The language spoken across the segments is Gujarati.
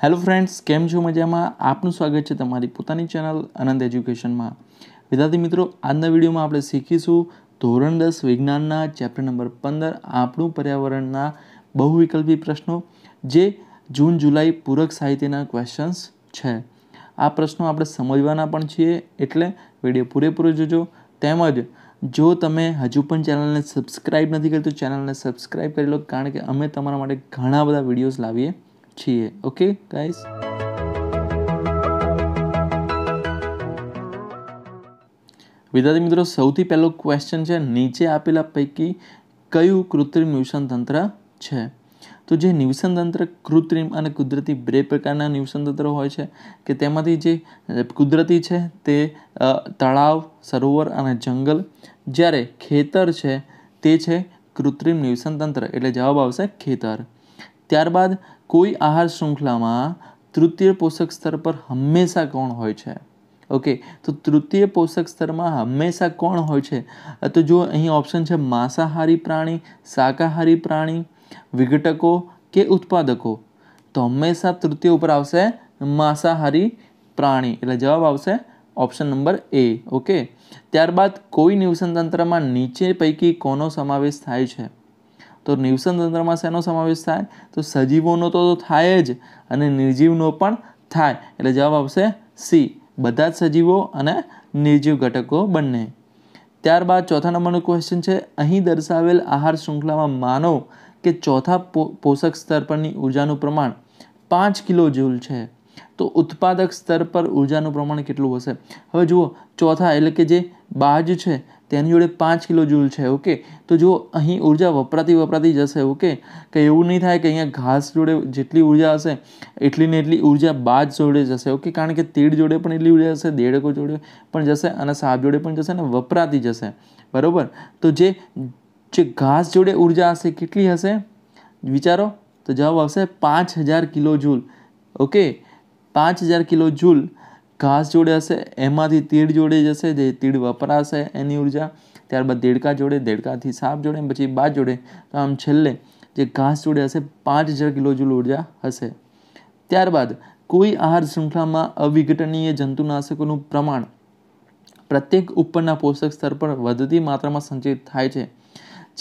હેલો ફ્રેન્ડ્સ કેમ છો મજામાં આપનું સ્વાગત છે તમારી પોતાની ચેનલ આનંદ એજ્યુકેશનમાં વિદ્યાર્થી મિત્રો આજના વિડીયોમાં આપણે શીખીશું ધોરણ દસ વિજ્ઞાનના ચેપ્ટર નંબર પંદર આપણું પર્યાવરણના બહુવિકલ્પી પ્રશ્નો જે જૂન જુલાઈ પૂરક સાહિત્યના ક્વેશ્ચન્સ છે આ પ્રશ્નો આપણે સમજવાના પણ છીએ એટલે વિડીયો પૂરેપૂરો જોજો તેમજ જો તમે હજુ પણ ચેનલને સબસ્ક્રાઈબ નથી કરી તો ચેનલને સબસ્ક્રાઇબ કરી લો કારણ કે અમે તમારા માટે ઘણા બધા વિડીયોઝ લાવીએ છીએ ઓકે ગાઈઝ વિદ્યાર્થી મિત્રો સૌથી પહેલો ક્વેશ્ચન છે નીચે આપેલા પૈકી કયું કૃત્રિમ નિવસન તંત્ર છે તો જે નિવસન તંત્ર કૃત્રિમ અને કુદરતી બે પ્રકારના નિવસન તંત્ર હોય છે કે તેમાંથી જે કુદરતી છે તે તળાવ સરોવર અને જંગલ જ્યારે ખેતર છે તે છે કૃત્રિમ નિવસન તંત્ર એટલે જવાબ આવશે ખેતર ત્યારબાદ કોઈ આહાર શૃંખલામાં તૃતીય પોષક સ્તર પર હંમેશા કોણ હોય છે ઓકે તો તૃતીય પોષક સ્તરમાં હંમેશા કોણ હોય છે તો જો અહીં ઓપ્શન છે માંસાહારી પ્રાણી શાકાહારી પ્રાણી વિઘટકો કે ઉત્પાદકો તો હંમેશા તૃતીય ઉપર આવશે માંસાહારી પ્રાણી એટલે જવાબ આવશે ઓપ્શન નંબર એ ઓકે ત્યારબાદ કોઈ નિવસનતંત્રમાં નીચે પૈકી કોનો સમાવેશ થાય છે તો નિવસન તંત્રમાં શેનો સમાવેશ થાય તો સજીવોનો તો થાય જ અને નિર્જીવનો પણ થાય એટલે જવાબ આવશે સી બધા જ સજીવો અને નિર્જીવ ઘટકો બંને ત્યારબાદ ચોથા નંબરનું ક્વેશ્ચન છે અહીં દર્શાવેલ આહાર શૃંખલામાં માનો કે ચોથા પોષક સ્તર પરની ઉર્જાનું પ્રમાણ પાંચ કિલો જૂલ છે તો ઉત્પાદક સ્તર પર ઊર્જાનું પ્રમાણ કેટલું હશે હવે જુઓ ચોથા એટલે કે જે બાજ છે તેની જોડે 5 કિલો જૂલ છે ઓકે તો જુઓ અહીં ઊર્જા વપરાતી વપરાતી જશે ઓકે કે એવું નહી થાય કે અહીંયા ઘાસ જોડે જેટલી ઊર્જા હશે એટલીને એટલી ઊર્જા બાજ જોડે જશે ઓકે કારણ કે તીડ જોડે પણ ઊર્જા હશે 1.5 કો જોડે પણ જશે અને સાહબ જોડે પણ જશે ને વપરાતી જશે બરોબર તો જે જે ઘાસ જોડે ઊર્જા હશે કેટલી હશે વિચારો તો જવાબ આવશે 5000 કિલો જૂલ ઓકે પાંચ હજાર કિલો જૂલ ઘાસ જોડે હશે એમાંથી તીડ જોડે જશે જે તીડ વપરાશે એની ઊર્જા ત્યારબાદ દેડકા જોડે દેડકાથી સાપ જોડે પછી બાદ જોડે તો આમ છેલ્લે જે ઘાસ જોડે હશે પાંચ હજાર કિલો જૂલ ઉર્જા હશે ત્યારબાદ કોઈ આહાર શૃંખલામાં અવિઘટનીય જંતુનાશકોનું પ્રમાણ પ્રત્યેક ઉપરના પોષક સ્તર પર વધતી માત્રામાં સંચિત થાય છે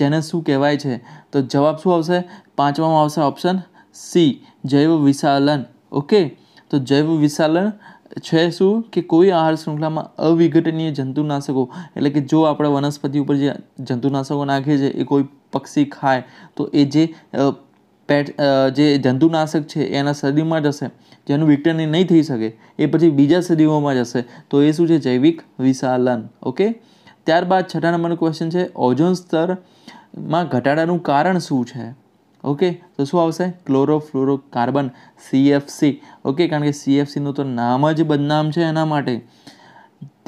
જેને શું કહેવાય છે તો જવાબ શું આવશે પાંચમામાં આવશે ઓપ્શન સી જૈવ વિશાલન ઓકે તો જૈવ વિશાલન છે શું કે કોઈ આહાર શૃંખલામાં અવિઘટનીય જંતુનાશકો એટલે કે જો આપણે વનસ્પતિ ઉપર જે જંતુનાશકો નાખીએ છીએ એ કોઈ પક્ષી ખાય તો એ જે પેટ જે જંતુનાશક છે એના શરીરમાં જશે જેનું વિઘટન નહીં થઈ શકે એ પછી બીજા શરીરોમાં જશે તો એ શું છે જૈવિક વિશાલન ઓકે ત્યારબાદ છઠ્ઠા નંબરનો ક્વેશ્ચન છે ઓઝોન સ્તરમાં ઘટાડાનું કારણ શું છે ઓકે તો શું આવશે ક્લોરોફ્લોરોકાર્બન સીએફસી ઓકે કારણ કે સીએફસીનું તો નામ જ બદનામ છે એના માટે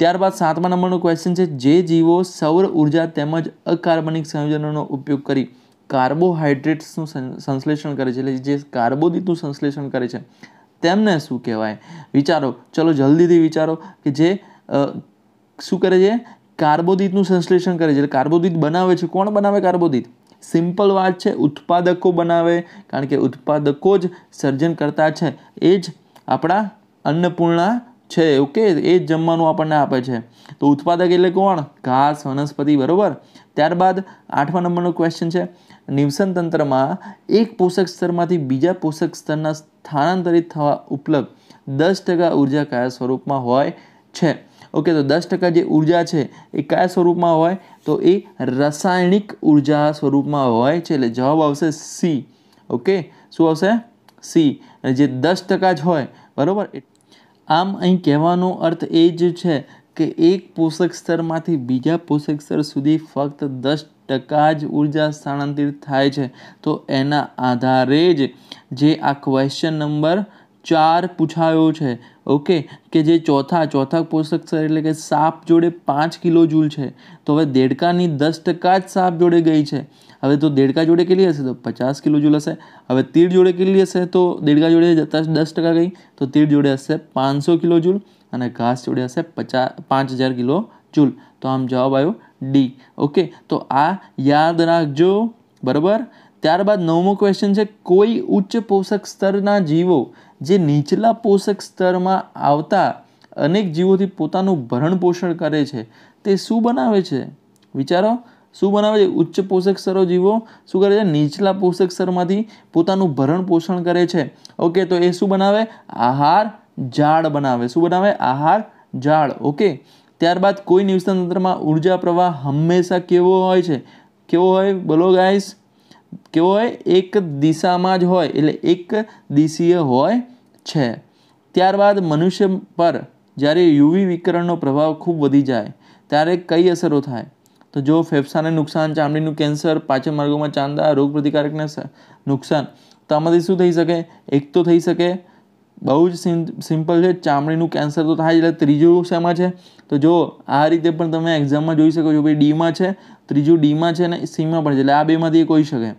ત્યારબાદ સાતમા નંબરનું ક્વેશ્ચન છે જે જીવો સૌર ઉર્જા તેમજ અકાર્બનિક સંયોજનોનો ઉપયોગ કરી કાર્બોહાઈડ્રેટ્સનું સંશ્લેષણ કરે છે એટલે જે કાર્બોદિતનું સંશ્લેષણ કરે છે તેમને શું કહેવાય વિચારો ચલો જલ્દીથી વિચારો કે જે શું કરે છે કાર્બોદિતનું સંશ્લેષણ કરે છે એટલે કાર્બોદિત બનાવે છે કોણ બનાવે કાર્બોદિત સિમ્પલ વાત છે ઉત્પાદકો બનાવે કારણ કે ઉત્પાદકો જ સર્જન કરતા છે એ જ આપણા અન્નપૂર્ણા છે ઓકે એ જ જમવાનું આપણને આપે છે તો ઉત્પાદક એટલે કોણ ઘાસ વનસ્પતિ બરાબર ત્યારબાદ આઠમા નંબરનો ક્વેશ્ચન છે નિવસન તંત્રમાં એક પોષક સ્તરમાંથી બીજા પોષક સ્તરના સ્થાનાંતરિત થવા ઉપલબ્ધ દસ ટકા ઉર્જા કયા સ્વરૂપમાં હોય છે ઓકે તો દસ ટકા જે ઉર્જા છે એ કયા સ્વરૂપમાં હોય તો એ રાસાયણિક ઉર્જા સ્વરૂપમાં હોય છે એટલે જવાબ આવશે સી ઓકે શું આવશે સી જે દસ ટકા જ હોય બરાબર આમ અહીં કહેવાનો અર્થ એ જ છે કે એક પોષક સ્તરમાંથી બીજા પોષક સ્તર સુધી ફક્ત દસ ટકા જ ઉર્જા સ્થાનાંતરિત થાય છે તો એના આધારે જ જે આ ક્વેશ્ચન નંબર ચાર પૂછાયો છે ઓકે કે જે ચોથા ચોથા પોષક તત્વ એટલે કે સાપ જોડે પાંચ કિલો જૂલ છે તો હવે દેડકાની દસ ટકા જ સાપ જોડે ગઈ છે હવે તો દેડકા જોડે કેટલી હશે તો પચાસ કિલો જૂલ હશે હવે તીડ જોડે કેટલી હશે તો દેડકા જોડે જતાં દસ ટકા ગઈ તો તીડ જોડે હશે પાંચસો કિલો જૂલ અને ઘાસ જોડે હશે પચાસ પાંચ હજાર કિલો જૂલ તો આમ જવાબ આવ્યો ડી ઓકે તો આ યાદ રાખજો બરાબર ત્યારબાદ નવમો ક્વેશ્ચન છે કોઈ ઉચ્ચ પોષક સ્તરના જીવો જે નીચલા પોષક સ્તરમાં આવતા અનેક જીવોથી પોતાનું ભરણ પોષણ કરે છે તે શું બનાવે છે વિચારો શું બનાવે છે ઉચ્ચ પોષક સ્તરો જીવો શું કરે છે નીચલા પોષક સ્તરમાંથી પોતાનું ભરણ પોષણ કરે છે ઓકે તો એ શું બનાવે આહાર ઝાડ બનાવે શું બનાવે આહાર ઝાડ ઓકે ત્યારબાદ કોઈ નિવસન તંત્રમાં ઉર્જા પ્રવાહ હંમેશા કેવો હોય છે કેવો હોય બોલો ગાઈસ કેવો હોય એક દિશામાં જ હોય એટલે એક દિશીય હોય છે ત્યારબાદ મનુષ્ય પર જ્યારે યુવી વિકરણનો પ્રભાવ ખૂબ વધી જાય ત્યારે કઈ અસરો થાય તો જો ફેફસાને નુકસાન ચામડીનું કેન્સર પાચન માર્ગોમાં ચાંદા રોગ પ્રતિકારકને નુકસાન તો આમાંથી શું થઈ શકે એક તો થઈ શકે બહુ જ સિમ્પલ છે ચામડીનું કેન્સર તો થાય એટલે ત્રીજું શેમાં છે તો જો આ રીતે પણ તમે એક્ઝામમાં જોઈ શકો છો ભાઈ ડીમાં છે ત્રીજું ડીમાં છે અને સીમાં પણ છે એટલે આ બેમાંથી એક હોઈ શકે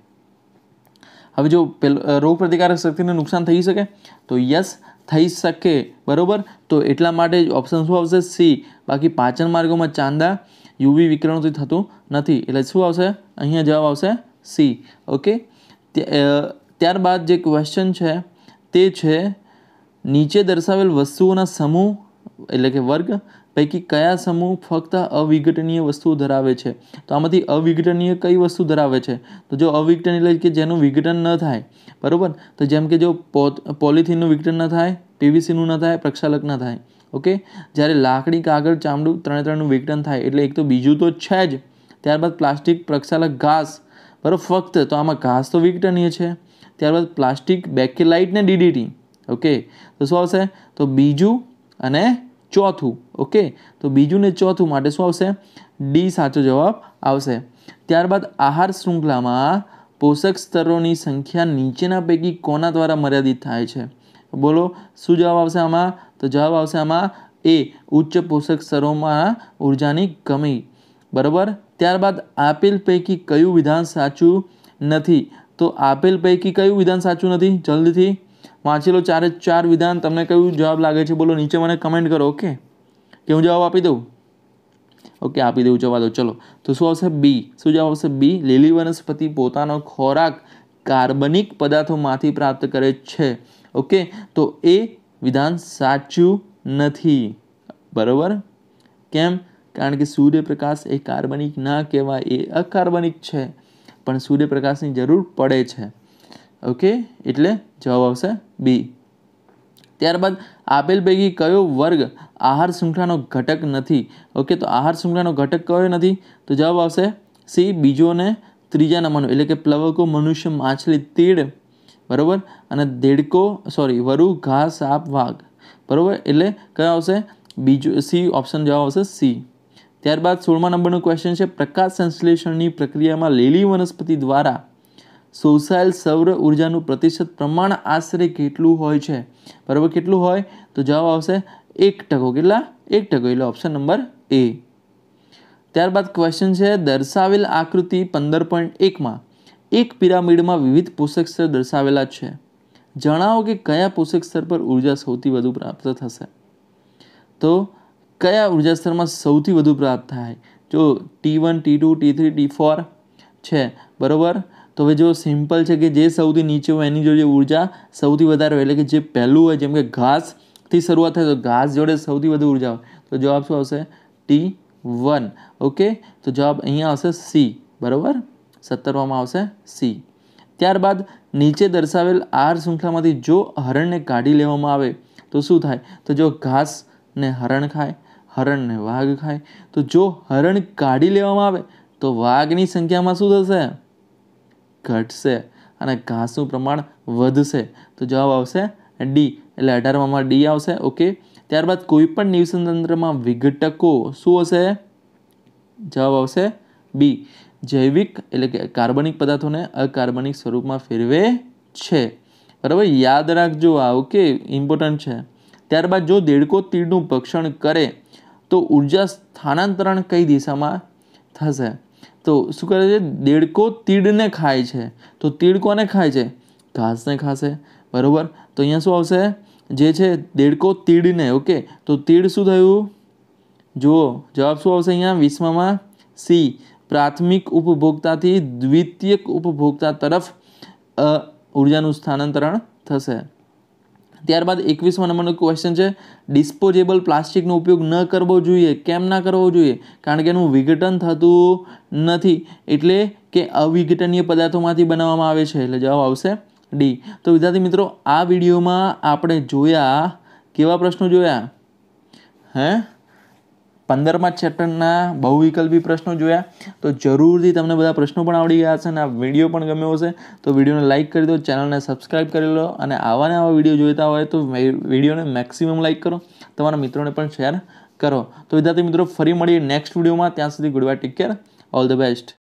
હવે જો પેલો રોગ પ્રતિકારક શક્તિને નુકસાન થઈ શકે તો યસ થઈ શકે બરાબર તો એટલા માટે જ ઓપ્શન શું આવશે સી બાકી પાચન માર્ગોમાં ચાંદા યુવી વિકરણોથી થતું નથી એટલે શું આવશે અહીંયા જવાબ આવશે સી ઓકે ત્યારબાદ જે ક્વેશ્ચન છે તે છે નીચે દર્શાવેલ વસ્તુઓના સમૂહ એટલે કે વર્ગ પૈકી કયા સમૂહ ફક્ત અવિઘટનીય વસ્તુઓ ધરાવે છે તો આમાંથી અવિઘટનીય કઈ વસ્તુ ધરાવે છે તો જો અવિઘટન એટલે કે જેનું વિઘટન ન થાય બરાબર તો જેમ કે જો પોલિથીનનું વિઘટન ન થાય પીવીસીનું ન થાય પ્રક્ષાલક ન થાય ઓકે જ્યારે લાકડી કાગળ ચામડું ત્રણે ત્રણનું વિઘટન થાય એટલે એક તો બીજું તો છે જ ત્યારબાદ પ્લાસ્ટિક પ્રક્ષાલક ઘાસ બરાબર ફક્ત તો આમાં ઘાસ તો વિઘટનીય છે ત્યારબાદ પ્લાસ્ટિક બેકેલાઇટ ને ડીડીટી ઓકે તો શું આવશે તો બીજું અને ચોથું ઓકે તો બીજું ને ચોથું માટે શું આવશે ડી સાચો જવાબ આવશે ત્યારબાદ આહાર શૃંખલામાં પોષક સ્તરોની સંખ્યા નીચેના પૈકી કોના દ્વારા મર્યાદિત થાય છે બોલો શું જવાબ આવશે આમાં તો જવાબ આવશે આમાં એ ઉચ્ચ પોષક સ્તરોમાં ઉર્જાની કમી બરાબર ત્યારબાદ આપેલ પૈકી કયું વિધાન સાચું નથી તો આપેલ પૈકી કયું વિધાન સાચું નથી જલ્દીથી વાંચેલો ચારે ચાર વિધાન તમને કયું જવાબ લાગે છે બોલો નીચે મને કમેન્ટ કરો ઓકે કે હું જવાબ આપી દઉં ઓકે આપી દઉં જવા દો ચલો તો શું આવશે બી શું જવાબ આવશે બી લીલી વનસ્પતિ પોતાનો ખોરાક કાર્બનિક પદાર્થોમાંથી પ્રાપ્ત કરે છે ઓકે તો એ વિધાન સાચું નથી બરાબર કેમ કારણ કે સૂર્યપ્રકાશ એ કાર્બનિક ના કહેવાય એ અકાર્બનિક છે પણ સૂર્યપ્રકાશની જરૂર પડે છે ઓકે એટલે જવાબ આવશે બી ત્યારબાદ આપેલ પૈકી કયો વર્ગ આહાર શૃંખલાનો ઘટક નથી ઓકે તો આહાર શૃંખલાનો ઘટક કયો નથી તો જવાબ આવશે સી બીજો અને ત્રીજા નંબરનો એટલે કે પ્લવકો મનુષ્ય માછલી તીડ બરાબર અને દેડકો સોરી વરુ ઘાસ સાપ વાઘ બરાબર એટલે કયો આવશે બીજો સી ઓપ્શન જવાબ આવશે સી ત્યારબાદ સોળમા નંબરનું ક્વેશ્ચન છે પ્રકાશ સંશ્લેષણની પ્રક્રિયામાં લીલી વનસ્પતિ દ્વારા શોષાયેલ સૌર ઉર્જાનું પ્રતિશત પ્રમાણ આશરે કેટલું હોય છે બરાબર કેટલું હોય તો જવાબ આવશે એક ટકો કેટલા એક ટકો એટલે ઓપ્શન નંબર એ ત્યારબાદ ક્વેશ્ચન છે દર્શાવેલ આકૃતિ પંદર પોઈન્ટ એકમાં એક પિરામિડમાં વિવિધ પોષક સ્તર દર્શાવેલા છે જણાવો કે કયા પોષક સ્તર પર ઉર્જા સૌથી વધુ પ્રાપ્ત થશે તો કયા ઉર્જા સ્તરમાં સૌથી વધુ પ્રાપ્ત થાય જો T one T two T three T four છે બરાબર તો હવે જો સિમ્પલ છે કે જે સૌથી નીચે હોય એની જોડે ઉર્જા સૌથી વધારે હોય એટલે કે જે પહેલું હોય જેમ કે ઘાસથી શરૂઆત થાય તો ઘાસ જોડે સૌથી વધુ ઉર્જા હોય તો જવાબ શું આવશે ટી વન ઓકે તો જવાબ અહીંયા આવશે સી બરાબર સત્તરવામાં આવશે સી ત્યારબાદ નીચે દર્શાવેલ આર શૃંખલામાંથી જો હરણને કાઢી લેવામાં આવે તો શું થાય તો જો ઘાસને હરણ ખાય હરણને વાઘ ખાય તો જો હરણ કાઢી લેવામાં આવે તો વાઘની સંખ્યામાં શું થશે ઘટશે અને ઘાસનું પ્રમાણ વધશે તો જવાબ આવશે ડી એટલે અઢારમાં ડી આવશે ઓકે ત્યારબાદ કોઈપણ નિવસન તંત્રમાં વિઘટકો શું હશે જવાબ આવશે બી જૈવિક એટલે કે કાર્બનિક પદાર્થોને અકાર્બનિક સ્વરૂપમાં ફેરવે છે બરાબર યાદ રાખજો આ ઓકે ઇમ્પોર્ટન્ટ છે ત્યારબાદ જો દેડકો તીડનું ભક્ષણ કરે તો ઉર્જા સ્થાનાંતરણ કઈ દિશામાં થશે તો શું કરે છે દેડકો તીડને ખાય છે તો તીડ કોને ખાય છે ઘાસને ખાશે બરાબર તો અહીંયા શું આવશે જે છે દેડકો તીડને ઓકે તો તીડ શું થયું જુઓ જવાબ શું આવશે અહીંયા વિશ્વમાં સી પ્રાથમિક ઉપભોક્તાથી દ્વિતીયક ઉપભોક્તા તરફ ઉર્જાનું સ્થાનાંતરણ થશે ત્યારબાદ એકવીસમાં નંબરનો ક્વેશ્ચન છે ડિસ્પોઝેબલ પ્લાસ્ટિકનો ઉપયોગ ન કરવો જોઈએ કેમ ના કરવો જોઈએ કારણ કે એનું વિઘટન થતું નથી એટલે કે અવિઘટનીય પદાર્થોમાંથી બનાવવામાં આવે છે એટલે જવાબ આવશે ડી તો વિદ્યાર્થી મિત્રો આ વિડીયોમાં આપણે જોયા કેવા પ્રશ્નો જોયા હે પંદરમા ચેપ્ટરના બહુવિકલ્પી પ્રશ્નો જોયા તો જરૂરથી તમને બધા પ્રશ્નો પણ આવડી ગયા હશે અને આ વિડીયો પણ ગમ્યો હશે તો વિડીયોને લાઇક કરી દો ચેનલને સબસ્ક્રાઇબ કરી લો અને આવા આવા વિડીયો જોઈતા હોય તો વિડીયોને મેક્સિમમ લાઇક કરો તમારા મિત્રોને પણ શેર કરો તો વિદ્યાર્થી મિત્રો ફરી મળીએ નેક્સ્ટ વિડીયોમાં ત્યાં સુધી good bye take care all the best